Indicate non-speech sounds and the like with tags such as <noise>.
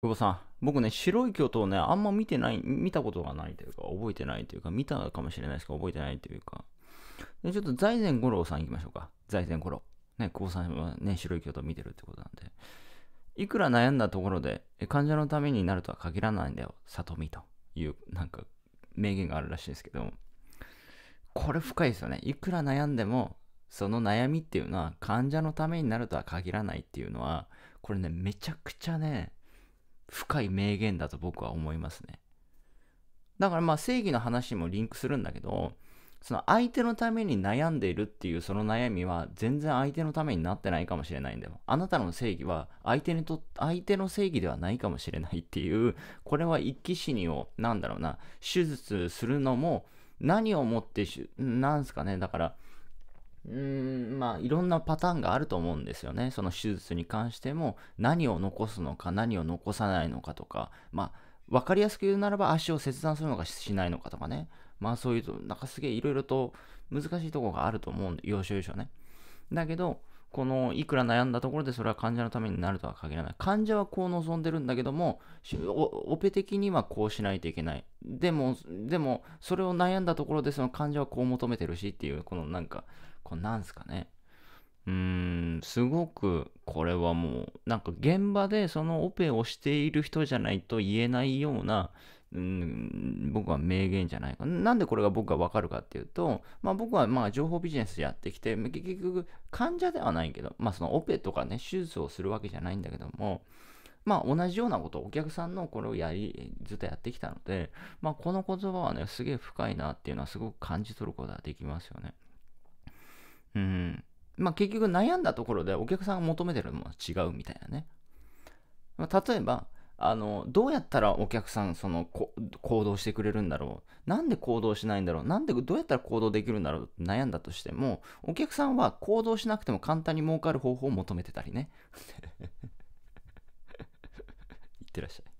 久保さん、僕ね、白い巨塔ね、あんま見てない、見たことがないというか、覚えてないというか、見たかもしれないですけど、覚えてないというか。でちょっと財前五郎さん行きましょうか。財前五郎。ね、久保さんはね、白い巨塔見てるってことなんで。いくら悩んだところで、患者のためになるとは限らないんだよ、里見という、なんか、名言があるらしいですけど、これ深いですよね。いくら悩んでも、その悩みっていうのは、患者のためになるとは限らないっていうのは、これね、めちゃくちゃね、深い名言だと僕は思いますね。だからまあ正義の話もリンクするんだけど、その相手のために悩んでいるっていうその悩みは全然相手のためになってないかもしれないんだよ。あなたの正義は相手にと、相手の正義ではないかもしれないっていう、これは一気死にを、なんだろうな、手術するのも何をもって、なんすかね、だから、うんまあ、いろんなパターンがあると思うんですよね。その手術に関しても何を残すのか何を残さないのかとか、まあ、分かりやすく言うならば足を切断するのかしないのかとかね。まあそういうと、なんかすげえいろいろと難しいとこがあると思うんで、要所要所ね。だけど、このいくら悩んだところでそれは患者のためになるとは限らない。患者はこう望んでるんだけども、オペ的にはこうしないといけない。でも、でも、それを悩んだところでその患者はこう求めてるしっていう、このなんか、これなんすかね。うーん、すごくこれはもう、なんか現場でそのオペをしている人じゃないと言えないような、うん、僕は名言じゃないかなんでこれが僕がわかるかっていうと、まあ、僕はまあ情報ビジネスやってきて結局患者ではないけど、まあ、そのオペとかね手術をするわけじゃないんだけどもまあ同じようなことをお客さんのこれをやりずっとやってきたので、まあ、この言葉はねすげえ深いなっていうのはすごく感じ取ることができますよね。うん。まあ結局悩んだところでお客さんが求めてるのは違うみたいなね。まあ、例えば、あの、どうやったらお客さん、その、行動してくれるんだろう。なんで行動しないんだろう。なんで、どうやったら行動できるんだろう悩んだとしても、お客さんは行動しなくても簡単に儲かる方法を求めてたりね。い <laughs> ってらっしゃい。